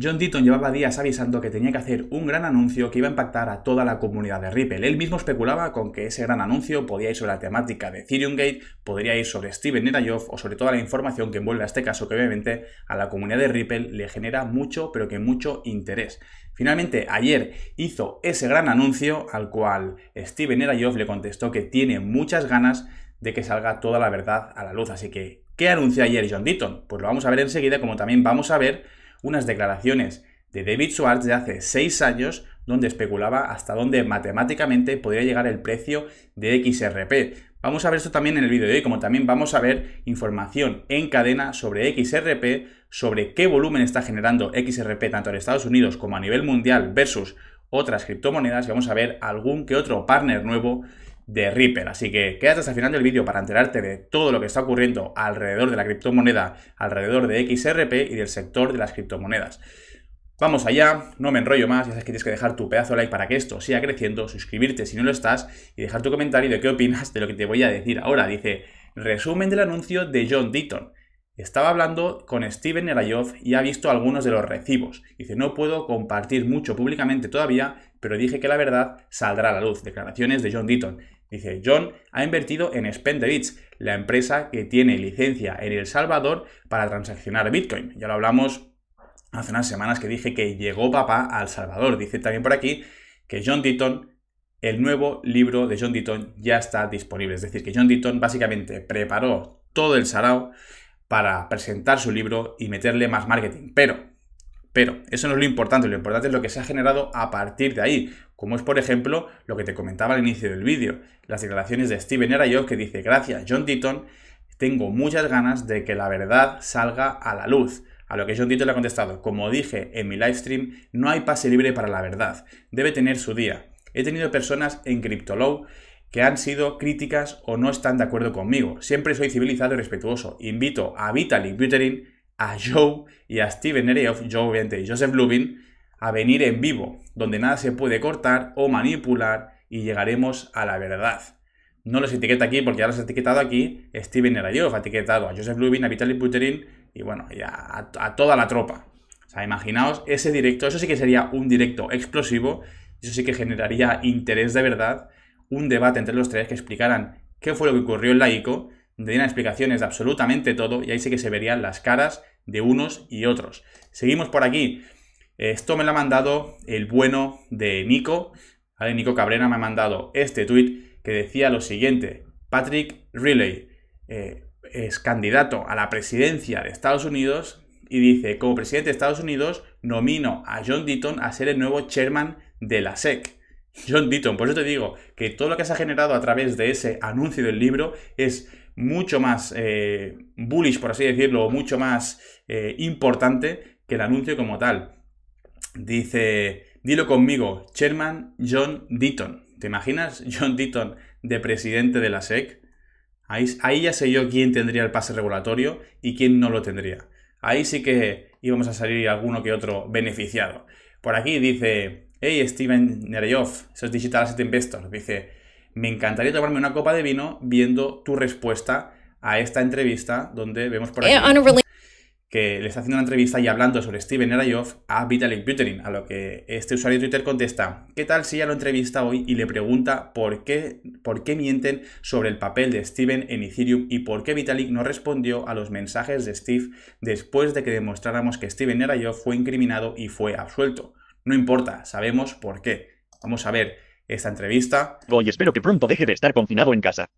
John Deaton llevaba días avisando que tenía que hacer un gran anuncio que iba a impactar a toda la comunidad de Ripple. Él mismo especulaba con que ese gran anuncio podía ir sobre la temática de Ethereum Gate, podría ir sobre Steven Netayoff o sobre toda la información que envuelve a este caso que obviamente a la comunidad de Ripple le genera mucho, pero que mucho interés. Finalmente, ayer hizo ese gran anuncio al cual Steven Netayoff le contestó que tiene muchas ganas de que salga toda la verdad a la luz. Así que, ¿qué anunció ayer John Deaton? Pues lo vamos a ver enseguida, como también vamos a ver unas declaraciones de David Schwartz de hace 6 años donde especulaba hasta dónde matemáticamente podría llegar el precio de XRP. Vamos a ver esto también en el vídeo de hoy, como también vamos a ver información en cadena sobre XRP, sobre qué volumen está generando XRP tanto en Estados Unidos como a nivel mundial versus otras criptomonedas y vamos a ver algún que otro partner nuevo de Ripple. Así que quédate hasta el final del vídeo para enterarte de todo lo que está ocurriendo alrededor de la criptomoneda, alrededor de XRP y del sector de las criptomonedas. Vamos allá, no me enrollo más, ya sabes que tienes que dejar tu pedazo de like para que esto siga creciendo, suscribirte si no lo estás y dejar tu comentario de qué opinas de lo que te voy a decir ahora. Dice, resumen del anuncio de John Deaton. Estaba hablando con Steven Nerayov y ha visto algunos de los recibos. Dice, no puedo compartir mucho públicamente todavía, pero dije que la verdad saldrá a la luz. Declaraciones de John Deaton. Dice, John ha invertido en Spendebits, la empresa que tiene licencia en El Salvador para transaccionar Bitcoin. Ya lo hablamos hace unas semanas que dije que llegó papá a El Salvador. Dice también por aquí que John Deaton, el nuevo libro de John Ditton ya está disponible. Es decir, que John Ditton básicamente preparó todo el sarao para presentar su libro y meterle más marketing. Pero pero eso no es lo importante, lo importante es lo que se ha generado a partir de ahí, como es por ejemplo lo que te comentaba al inicio del vídeo, las declaraciones de Steven yo que dice, gracias John Deaton, tengo muchas ganas de que la verdad salga a la luz. A lo que John Deaton le ha contestado, como dije en mi livestream, no hay pase libre para la verdad, debe tener su día. He tenido personas en CryptoLow que han sido críticas o no están de acuerdo conmigo. Siempre soy civilizado y respetuoso. Invito a Vitalik Buterin, a Joe y a Steven Nereov, yo obviamente, y Joseph Lubin a venir en vivo, donde nada se puede cortar o manipular y llegaremos a la verdad. No los etiqueta aquí porque ya los he etiquetado aquí Steven Nereov, ha etiquetado a Joseph Lubin, a Vitaly Buterin y bueno, a, toda la tropa. O sea, imaginaos ese directo, eso sí que sería un directo explosivo, eso sí que generaría interés de verdad, un debate entre los tres que explicaran qué fue lo que ocurrió en la ICO, dieran explicaciones de absolutamente todo y ahí sí que se verían las caras de unos y otros. Seguimos por aquí. Esto me lo ha mandado el bueno de Nico. Nico Cabrera me ha mandado este tuit que decía lo siguiente. Patrick Riley eh, es candidato a la presidencia de Estados Unidos y dice, como presidente de Estados Unidos, nomino a John Deaton a ser el nuevo chairman de la SEC. John Deaton, por eso te digo que todo lo que se ha generado a través de ese anuncio del libro es mucho más eh, bullish, por así decirlo, mucho más eh, importante que el anuncio como tal. Dice, dilo conmigo, Chairman John Deaton. ¿Te imaginas John Deaton de presidente de la SEC? Ahí, ahí ya sé yo quién tendría el pase regulatorio y quién no lo tendría. Ahí sí que íbamos a salir alguno que otro beneficiado. Por aquí dice, hey Steven Nereyov, esos Digital Asset Investor, dice, me encantaría tomarme una copa de vino viendo tu respuesta a esta entrevista donde vemos por eh, aquí que le está haciendo una entrevista y hablando sobre Steven Erayov a Vitalik Buterin, a lo que este usuario de Twitter contesta, ¿qué tal si ya lo entrevista hoy y le pregunta por qué, por qué mienten sobre el papel de Steven en Ethereum y por qué Vitalik no respondió a los mensajes de Steve después de que demostráramos que Steven Erayov fue incriminado y fue absuelto? No importa, sabemos por qué. Vamos a ver, esta entrevista. Hoy espero que pronto deje de estar confinado en casa.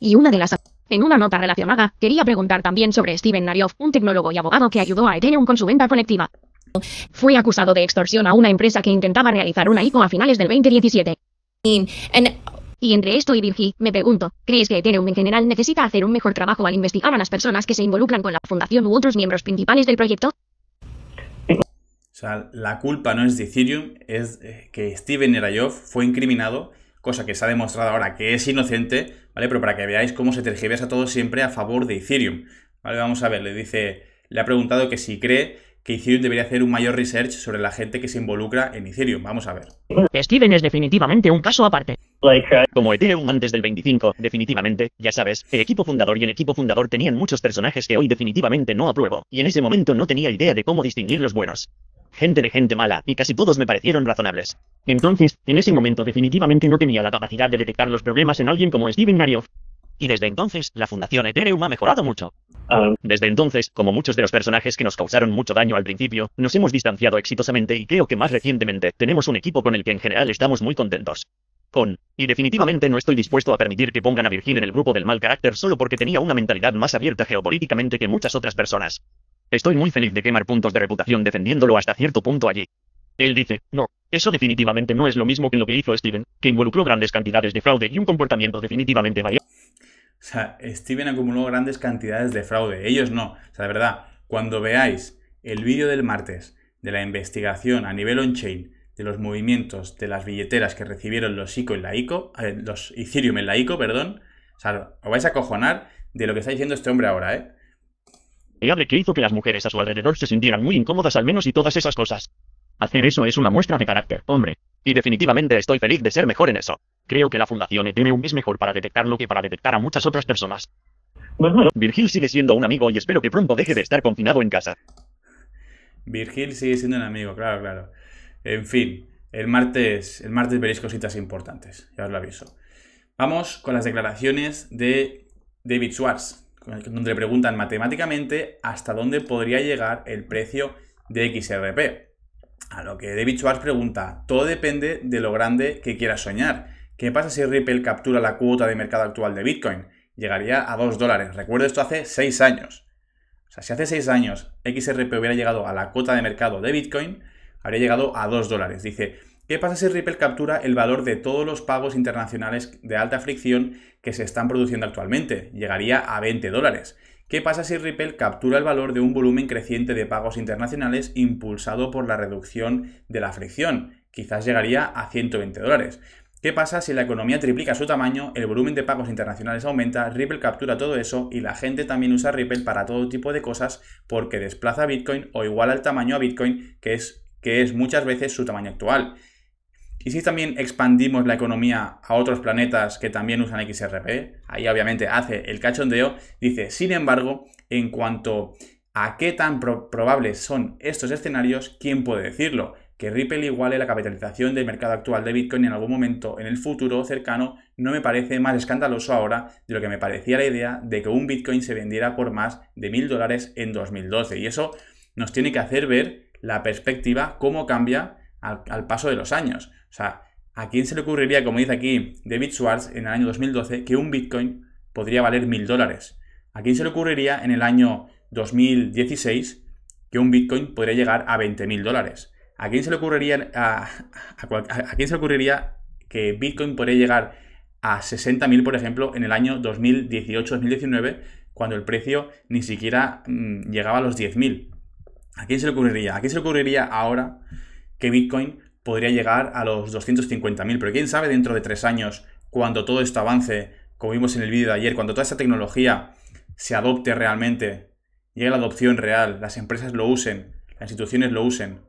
Y una de las... En una nota relacionada, quería preguntar también sobre Steven Narioff, un tecnólogo y abogado que ayudó a Ethereum con su venta colectiva. Fue acusado de extorsión a una empresa que intentaba realizar una ICO a finales del 2017. Y, y entre esto y Virgi, me pregunto, ¿crees que Ethereum en general necesita hacer un mejor trabajo al investigar a las personas que se involucran con la fundación u otros miembros principales del proyecto? O sea, la culpa no es de Ethereum, es eh, que Steven Erayov fue incriminado, cosa que se ha demostrado ahora que es inocente, ¿vale? Pero para que veáis cómo se tergiversa todo siempre a favor de Ethereum, ¿vale? Vamos a ver, le dice, le ha preguntado que si cree que Ethereum debería hacer un mayor research sobre la gente que se involucra en Ethereum. Vamos a ver. Steven es definitivamente un caso aparte. Uh, Como Ethereum antes del 25, definitivamente, ya sabes, el equipo fundador y el equipo fundador tenían muchos personajes que hoy definitivamente no apruebo, y en ese momento no tenía idea de cómo distinguir los buenos gente de gente mala, y casi todos me parecieron razonables. Entonces, en ese momento definitivamente no tenía la capacidad de detectar los problemas en alguien como Steven Marioff. Y desde entonces, la Fundación Ethereum ha mejorado mucho. Ah. Desde entonces, como muchos de los personajes que nos causaron mucho daño al principio, nos hemos distanciado exitosamente y creo que más recientemente tenemos un equipo con el que en general estamos muy contentos. Con, y definitivamente no estoy dispuesto a permitir que pongan a Virgil en el grupo del mal carácter solo porque tenía una mentalidad más abierta geopolíticamente que muchas otras personas. Estoy muy feliz de quemar puntos de reputación defendiéndolo hasta cierto punto allí. Él dice, no, eso definitivamente no es lo mismo que lo que hizo Steven, que involucró grandes cantidades de fraude y un comportamiento definitivamente mayor. O sea, Steven acumuló grandes cantidades de fraude, ellos no. O sea, de verdad, cuando veáis el vídeo del martes de la investigación a nivel on-chain de los movimientos de las billeteras que recibieron los ICO en la ICO, eh, los Ethereum en la ICO, perdón, o sea, os vais a cojonar de lo que está diciendo este hombre ahora, ¿eh? hable que hizo que las mujeres a su alrededor se sintieran muy incómodas al menos y todas esas cosas. Hacer eso es una muestra de carácter, hombre. Y definitivamente estoy feliz de ser mejor en eso. Creo que la fundación tiene un es mejor para detectarlo que para detectar a muchas otras personas. Pues bueno, Virgil sigue siendo un amigo y espero que pronto deje de estar confinado en casa. Virgil sigue siendo un amigo, claro, claro. En fin, el martes, el martes veréis cositas importantes, ya os lo aviso. Vamos con las declaraciones de David Schwartz, donde le preguntan matemáticamente hasta dónde podría llegar el precio de XRP. A lo que David Schwartz pregunta, todo depende de lo grande que quieras soñar. ¿Qué pasa si Ripple captura la cuota de mercado actual de Bitcoin? Llegaría a 2 dólares. Recuerdo esto hace 6 años. O sea, si hace 6 años XRP hubiera llegado a la cuota de mercado de Bitcoin, habría llegado a 2 dólares. Dice, ¿Qué pasa si Ripple captura el valor de todos los pagos internacionales de alta fricción que se están produciendo actualmente? Llegaría a 20 dólares. ¿Qué pasa si Ripple captura el valor de un volumen creciente de pagos internacionales impulsado por la reducción de la fricción? Quizás llegaría a 120 dólares. ¿Qué pasa si la economía triplica su tamaño, el volumen de pagos internacionales aumenta, Ripple captura todo eso y la gente también usa Ripple para todo tipo de cosas porque desplaza Bitcoin o iguala el tamaño a Bitcoin que es, que es muchas veces su tamaño actual? Y si también expandimos la economía a otros planetas que también usan XRP, ahí obviamente hace el cachondeo, dice, sin embargo, en cuanto a qué tan probables son estos escenarios, ¿quién puede decirlo? Que Ripple iguale la capitalización del mercado actual de Bitcoin en algún momento en el futuro cercano no me parece más escandaloso ahora de lo que me parecía la idea de que un Bitcoin se vendiera por más de mil dólares en 2012. Y eso nos tiene que hacer ver la perspectiva, cómo cambia al, paso de los años. O sea, ¿a quién se le ocurriría, como dice aquí David Schwartz en el año 2012, que un Bitcoin podría valer mil dólares? ¿A quién se le ocurriría en el año 2016 que un Bitcoin podría llegar a 20.000 mil dólares? ¿A quién se le ocurriría, a, quién se ocurriría que Bitcoin podría llegar a 60.000, por ejemplo, en el año 2018-2019, cuando el precio ni siquiera mm, llegaba a los 10.000. ¿A quién se le ocurriría? ¿A quién se le ocurriría ahora que Bitcoin podría llegar a los 250.000, pero quién sabe dentro de tres años, cuando todo esto avance, como vimos en el vídeo de ayer, cuando toda esta tecnología se adopte realmente, llegue a la adopción real, las empresas lo usen, las instituciones lo usen.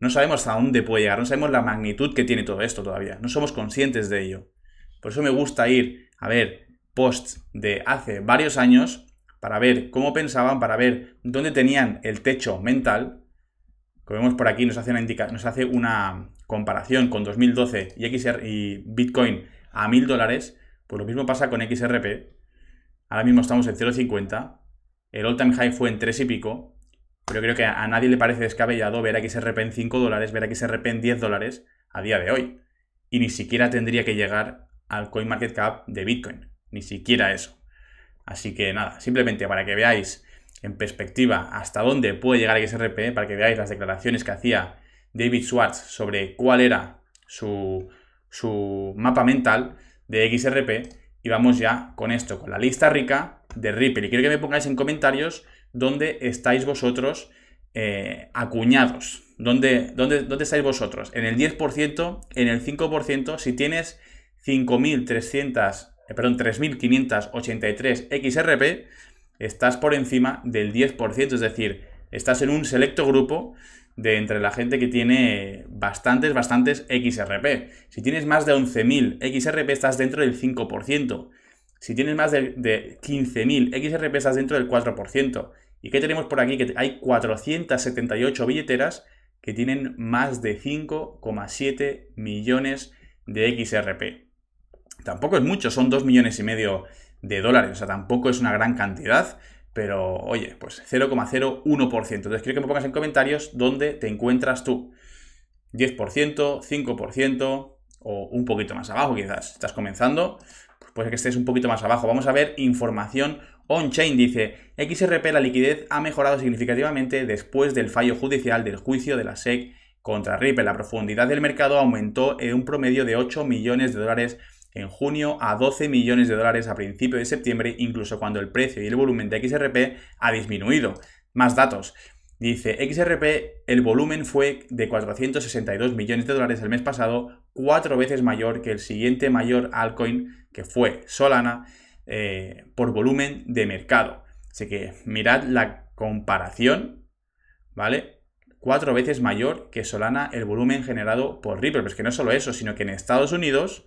No sabemos hasta dónde puede llegar, no sabemos la magnitud que tiene todo esto todavía, no somos conscientes de ello. Por eso me gusta ir a ver posts de hace varios años para ver cómo pensaban, para ver dónde tenían el techo mental como vemos por aquí, nos hace una, comparación con 2012 y, y Bitcoin a 1000 dólares, pues lo mismo pasa con XRP. Ahora mismo estamos en 0,50, el all-time high fue en 3 y pico, pero creo que a nadie le parece descabellado ver a XRP en 5 dólares, ver a XRP en 10 dólares a día de hoy. Y ni siquiera tendría que llegar al Coin Market Cap de Bitcoin, ni siquiera eso. Así que nada, simplemente para que veáis en perspectiva hasta dónde puede llegar XRP para que veáis las declaraciones que hacía David Schwartz sobre cuál era su, su mapa mental de XRP. Y vamos ya con esto, con la lista rica de Ripple. Y quiero que me pongáis en comentarios dónde estáis vosotros eh, acuñados. ¿Dónde, estáis vosotros? ¿En el 10%? ¿En el 5%? Si tienes 5.300, eh, perdón, 3.583 XRP, estás por encima del 10%, es decir, estás en un selecto grupo de entre la gente que tiene bastantes, bastantes XRP. Si tienes más de 11.000 XRP, estás dentro del 5%. Si tienes más de, 15.000 XRP, estás dentro del 4%. ¿Y qué tenemos por aquí? Que hay 478 billeteras que tienen más de 5,7 millones de XRP. Tampoco es mucho, son 2 millones y medio de dólares. O sea, tampoco es una gran cantidad, pero oye, pues 0,01%. Entonces quiero que me pongas en comentarios dónde te encuentras tú. 10%, 5% o un poquito más abajo quizás. Estás comenzando, pues puede que estés un poquito más abajo. Vamos a ver información on-chain. Dice, XRP la liquidez ha mejorado significativamente después del fallo judicial del juicio de la SEC contra Ripple. La profundidad del mercado aumentó en un promedio de 8 millones de dólares en junio a 12 millones de dólares a principio de septiembre, incluso cuando el precio y el volumen de XRP ha disminuido. Más datos. Dice, XRP, el volumen fue de 462 millones de dólares el mes pasado, cuatro veces mayor que el siguiente mayor altcoin, que fue Solana, eh, por volumen de mercado. Así que mirad la comparación, ¿vale? Cuatro veces mayor que Solana el volumen generado por Ripple. Pero es que no solo eso, sino que en Estados Unidos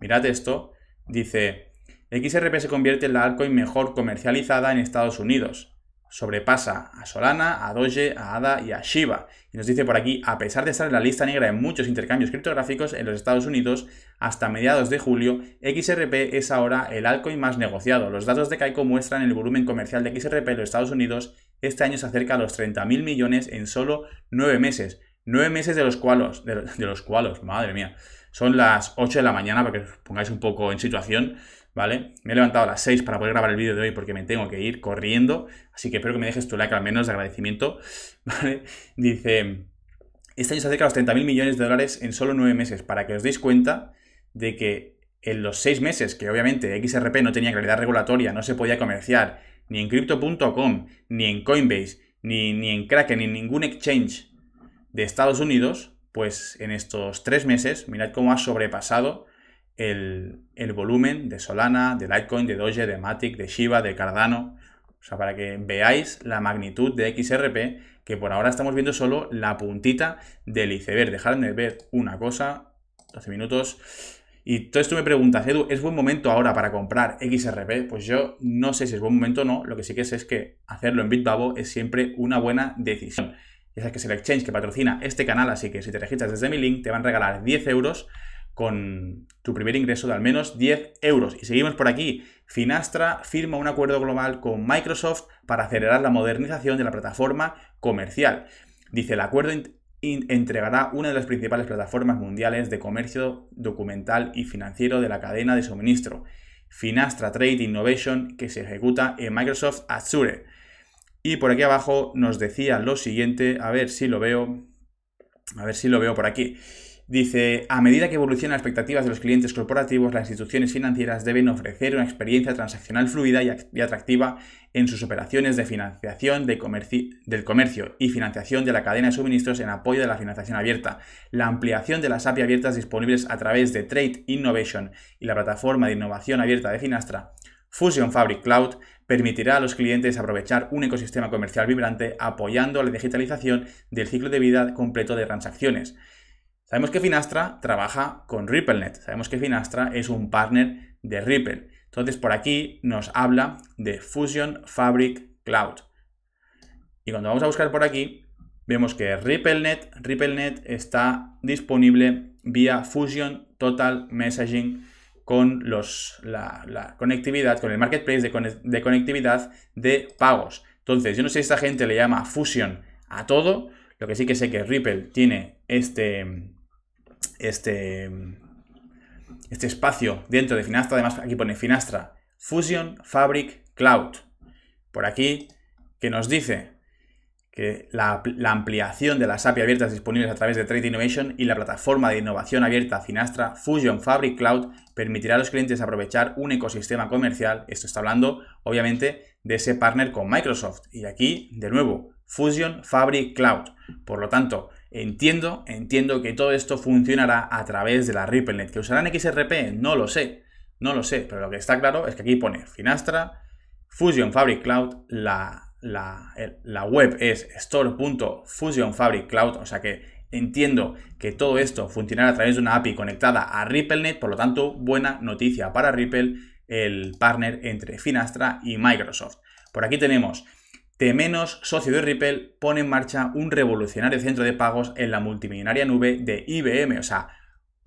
mirad esto, dice, XRP se convierte en la altcoin mejor comercializada en Estados Unidos. Sobrepasa a Solana, a Doge, a ADA y a Shiba. Y nos dice por aquí, a pesar de estar en la lista negra en muchos intercambios criptográficos en los Estados Unidos, hasta mediados de julio, XRP es ahora el altcoin más negociado. Los datos de Caico muestran el volumen comercial de XRP en los Estados Unidos. Este año se acerca a los 30.000 millones en solo 9 meses. 9 meses de los cualos. de, los cuales, madre mía, son las 8 de la mañana para que os pongáis un poco en situación, ¿vale? Me he levantado a las 6 para poder grabar el vídeo de hoy porque me tengo que ir corriendo, así que espero que me dejes tu like al menos de agradecimiento, ¿vale? Dice, este año se acerca a los 30.000 millones de dólares en solo 9 meses, para que os deis cuenta de que en los 6 meses, que obviamente XRP no tenía claridad regulatoria, no se podía comerciar, ni en crypto.com, ni en Coinbase, ni, ni en Kraken, ni en ningún exchange de Estados Unidos, pues en estos tres meses, mirad cómo ha sobrepasado el, volumen de Solana, de Litecoin, de Doge, de Matic, de Shiba, de Cardano. O sea, para que veáis la magnitud de XRP, que por ahora estamos viendo solo la puntita del iceberg. Dejadme ver una cosa, 12 minutos. Y todo esto me preguntas, Edu, ¿es buen momento ahora para comprar XRP? Pues yo no sé si es buen momento o no. Lo que sí que sé es que hacerlo en Bitbabo es siempre una buena decisión. Ya que es el exchange que patrocina este canal, así que si te registras desde mi link te van a regalar 10 euros con tu primer ingreso de al menos 10 euros. Y seguimos por aquí. Finastra firma un acuerdo global con Microsoft para acelerar la modernización de la plataforma comercial. Dice, el acuerdo entregará una de las principales plataformas mundiales de comercio documental y financiero de la cadena de suministro, Finastra Trade Innovation, que se ejecuta en Microsoft Azure. Y por aquí abajo nos decía lo siguiente, a ver si lo veo, a ver si lo veo por aquí. Dice, a medida que evolucionan las expectativas de los clientes corporativos, las instituciones financieras deben ofrecer una experiencia transaccional fluida y atractiva en sus operaciones de financiación del comercio y financiación de la cadena de suministros en apoyo de la financiación abierta. La ampliación de las API abiertas disponibles a través de Trade Innovation y la plataforma de innovación abierta de Finastra, Fusion Fabric Cloud, permitirá a los clientes aprovechar un ecosistema comercial vibrante apoyando la digitalización del ciclo de vida completo de transacciones. Sabemos que Finastra trabaja con RippleNet, sabemos que Finastra es un partner de Ripple. Entonces por aquí nos habla de Fusion Fabric Cloud. Y cuando vamos a buscar por aquí, vemos que RippleNet, RippleNet está disponible vía Fusion Total Messaging con los, la, conectividad, con el marketplace de, conectividad de pagos. Entonces, yo no sé si esta gente le llama fusion a todo. Lo que sí que sé que Ripple tiene este, este, este espacio dentro de Finastra. Además, aquí pone Finastra Fusion Fabric Cloud. Por aquí, que nos dice que la, ampliación de las API abiertas disponibles a través de Trade Innovation y la plataforma de innovación abierta Finastra Fusion Fabric Cloud permitirá a los clientes aprovechar un ecosistema comercial. Esto está hablando, obviamente, de ese partner con Microsoft. Y aquí, de nuevo, Fusion Fabric Cloud. Por lo tanto, entiendo, entiendo que todo esto funcionará a través de la RippleNet. ¿Que usarán XRP? No lo sé, no lo sé, pero lo que está claro es que aquí pone Finastra, Fusion Fabric Cloud, la la, web es store.fusionfabriccloud, o sea que entiendo que todo esto funcionará a través de una API conectada a RippleNet, por lo tanto, buena noticia para Ripple, el partner entre Finastra y Microsoft. Por aquí tenemos T-Menos, socio de Ripple, pone en marcha un revolucionario centro de pagos en la multimillonaria nube de IBM, o sea,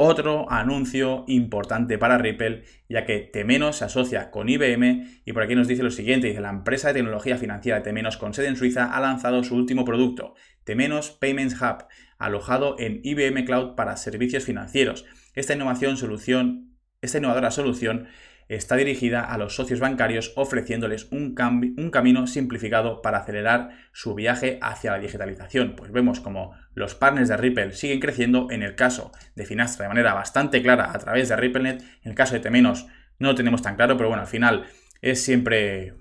otro anuncio importante para Ripple, ya que Temenos se asocia con IBM y por aquí nos dice lo siguiente, dice la empresa de tecnología financiera Temenos con sede en Suiza ha lanzado su último producto, Temenos Payments Hub, alojado en IBM Cloud para servicios financieros. Esta innovación solución esta innovadora solución está dirigida a los socios bancarios ofreciéndoles un, un camino simplificado para acelerar su viaje hacia la digitalización. Pues vemos como los partners de Ripple siguen creciendo en el caso de Finastra de manera bastante clara a través de RippleNet, en el caso de Temenos no lo tenemos tan claro, pero bueno, al final es siempre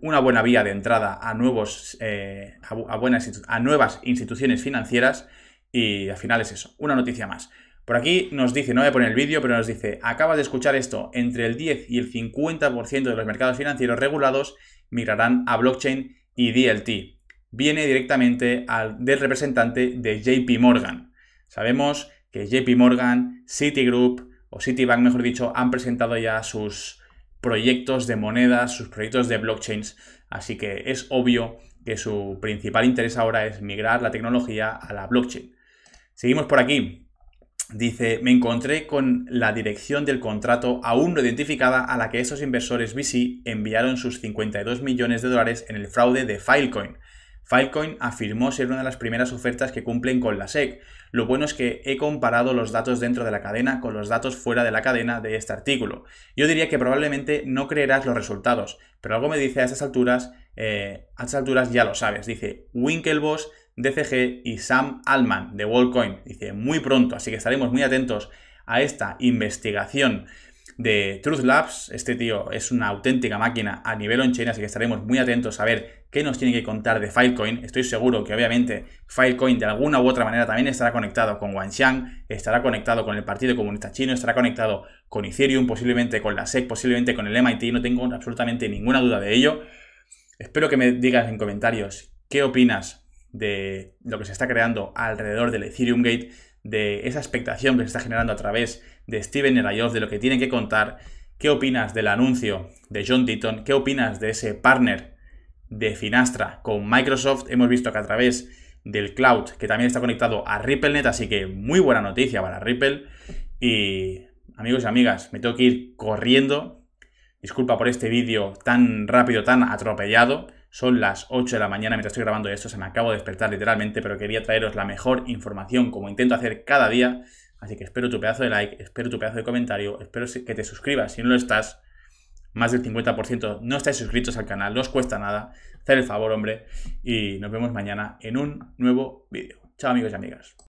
una buena vía de entrada a, nuevos, eh, a, buenas, a nuevas instituciones financieras y al final es eso, una noticia más. Por aquí nos dice, no voy a poner el vídeo, pero nos dice, acabas de escuchar esto, entre el 10 y el 50% de los mercados financieros regulados migrarán a blockchain y DLT. Viene directamente del representante de JP Morgan. Sabemos que JP Morgan, Citigroup o Citibank, mejor dicho, han presentado ya sus proyectos de monedas, sus proyectos de blockchains, así que es obvio que su principal interés ahora es migrar la tecnología a la blockchain. Seguimos por aquí. Dice, me encontré con la dirección del contrato aún no identificada a la que esos inversores VC enviaron sus 52 millones de dólares en el fraude de Filecoin. Filecoin afirmó ser una de las primeras ofertas que cumplen con la SEC. Lo bueno es que he comparado los datos dentro de la cadena con los datos fuera de la cadena de este artículo. Yo diría que probablemente no creerás los resultados, pero algo me dice a estas alturas, eh, a estas alturas ya lo sabes. Dice, Winklevoss DCG y Sam Allman de Wallcoin Dice, muy pronto, así que estaremos muy atentos a esta investigación de Truth Labs. Este tío es una auténtica máquina a nivel on-chain, así que estaremos muy atentos a ver qué nos tiene que contar de Filecoin. Estoy seguro que obviamente Filecoin de alguna u otra manera también estará conectado con Wanxiang, estará conectado con el Partido Comunista Chino, estará conectado con Ethereum, posiblemente con la SEC, posiblemente con el MIT, no tengo absolutamente ninguna duda de ello. Espero que me digas en comentarios qué opinas de lo que se está creando alrededor del Ethereum Gate, de esa expectación que se está generando a través de Steven Erayoff, de lo que tienen que contar. ¿Qué opinas del anuncio de John Deaton? ¿Qué opinas de ese partner de Finastra con Microsoft? Hemos visto que a través del cloud, que también está conectado a RippleNet, así que muy buena noticia para Ripple. Y amigos y amigas, me tengo que ir corriendo. Disculpa por este vídeo tan rápido, tan atropellado son las 8 de la mañana mientras estoy grabando esto, se me acabo de despertar literalmente, pero quería traeros la mejor información como intento hacer cada día. Así que espero tu pedazo de like, espero tu pedazo de comentario, espero que te suscribas si no lo estás. Más del 50% no estáis suscritos al canal, no os cuesta nada. Hacer el favor, hombre. Y nos vemos mañana en un nuevo vídeo. Chao amigos y amigas.